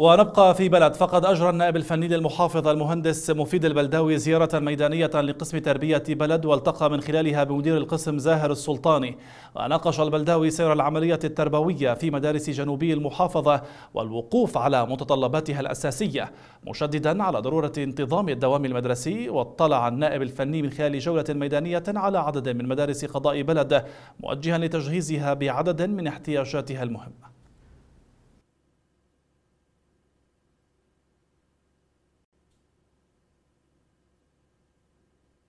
ونبقى في بلد فقد أجرى النائب الفني للمحافظ المهندس مفيد البلداوي زيارة ميدانية لقسم تربية بلد والتقى من خلالها بمدير القسم زاهر السلطاني وناقش البلداوي سير العملية التربوية في مدارس جنوبي المحافظة والوقوف على متطلباتها الأساسية مشددا على ضرورة انتظام الدوام المدرسي واطلع النائب الفني من خلال جولة ميدانية على عدد من مدارس قضاء بلد موجها لتجهيزها بعدد من احتياجاتها المهمة